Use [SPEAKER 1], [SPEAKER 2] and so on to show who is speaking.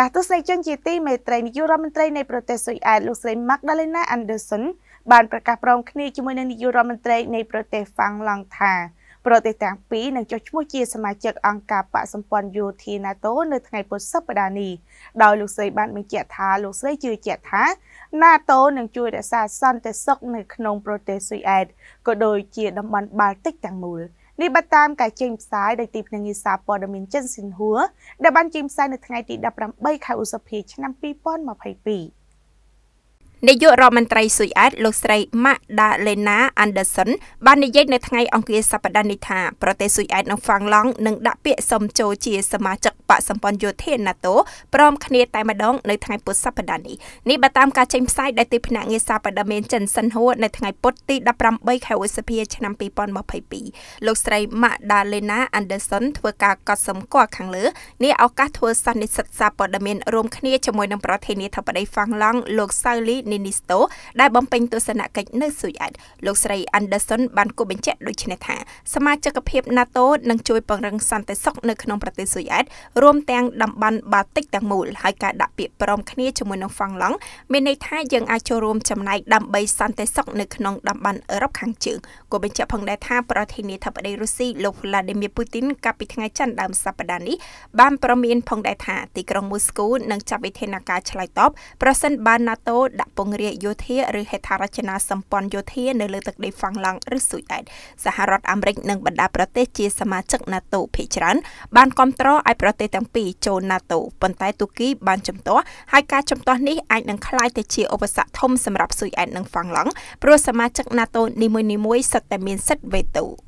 [SPEAKER 1] ចាស់ទស្សនិកជនជាទីមេត្រីនាយករដ្ឋមន្ត្រីនៃប្រទេសស៊ុយអែតលោកស្រី Magdalena Anderson បានប្រកាសព្រមគ្នាជាមួយនឹងនាយករដ្ឋមន្ត្រីនៃប្រទេសហ្វាំងឡង់ថា ប្រទេសទាំងពីរនឹងចុះឈ្មោះជាសមាជិកអង្គការបកសម្ព័ន្ធយោធា NATO នៅថ្ងៃពុធសប្តាហ៍នេះដោយលោកស្រីបានបញ្ជាក់ថាលោកស្រីជឿជាក់ថា NATO នឹងជួយរក្សាសន្តិសុខនៅក្នុងប្រទេសស៊ុយអែតក៏ដូចជាតំបន់បាល់ទិកទាំងមូល។នេះបតាមការចេញផ្សាយដោយទីភ្នាក់ងារសារព័ត៌មានចិនស៊ីនហួរដែលបានចេញផ្សាយនៅថ្ងៃទី18ខែឧសភាឆ្នាំ2022
[SPEAKER 2] នាយករដ្ឋមន្ត្រីស៊ុយអែតលោកស្រី Magdalena Anderson បាននិយាយនៅថ្ងៃអង្គារសប្តាហ៍នេះថាប្រទេសស៊ុយអែតនិងហ្វាំងឡង់នឹងដាក់ពាក្យសុំចូលជា សមាជិកបកសម្ព័ន្ធយោធា NATO ព្រមគ្នា តែម្ដងនៅថ្ងៃពុធសប្តាហ៍នេះនេះបើតាមការចេញផ្សាយដោយទីភ្នាក់ងារសារព័ត៌មានចិនសិនហួរនៅថ្ងៃពុធទី18ខែឧសភាឆ្នាំ2022លោកស្រី Magdalena Anderson ធ្វើការកត់សម្គាល់ខាងលើនេះឱកាសធ្វើសន្និសីទសារព័ត៌មានរួមគ្នាជាមួយនឹងប្រធានាធិបតីហ្វាំងឡង់លោកសៅលី Linisto ដែលបំពេញទស្សនកិច្ចនៅស៊ុយអែតលោកស្រី Anderson បានគូបញ្ជាក់ដូចនេះថាសមាជិកភាព NATO នឹងជួយពង្រឹងសន្តិសុខនៅក្នុងប្រទេសស៊ុយអែតរួមទាំងតំបន់បាល់ទិកទាំងមូលហើយការដាក់ពាក្យព្រមគ្នាជាមួយនឹងហ្វាំងឡង់មានន័យថាយើងអាចចូលរួមចំណែកដើម្បី សន្តិសុខនៅក្នុងតំបន់អឺរ៉ុបខាងជើងគូបញ្ជាក់ផងដែរថាប្រធានាធិបតីរុស្ស៊ីលោក Vladimir Putin កាលពីថ្ងៃច័ន្ទដើមសប្តាហ៍នេះបានប្រមានផងដែរថាទីក្រុងមូស្គូនឹងចាត់វិធានការឆ្លើយតបប្រសិនបើ NATO ដាក់ពង្រាយយោធាឬហេដ្ឋារចនាសម្ព័ន្ធយោធា នៅលើទឹកដីហ្វាំងឡង់ឬស៊ុយអែតសហរដ្ឋអាមេរិក និងបណ្ដាប្រទេសជាសមាជិក NATO ភាគច្រើនបានគ្រប់គ្រងឲ្យប្រទេសទាំងពីរចូល NATO ប៉ុន្តែទូគីបានជំទាស់ហើយការជំទាស់នេះអាចនឹងក្លាយទៅជាឧបសគ្គធំសម្រាប់ស៊ុយអែតនិងហ្វាំងឡង់ព្រោះសមាជិក NATO នីមួយៗសុទ្ធតែមានសិទ្ធិវេតូ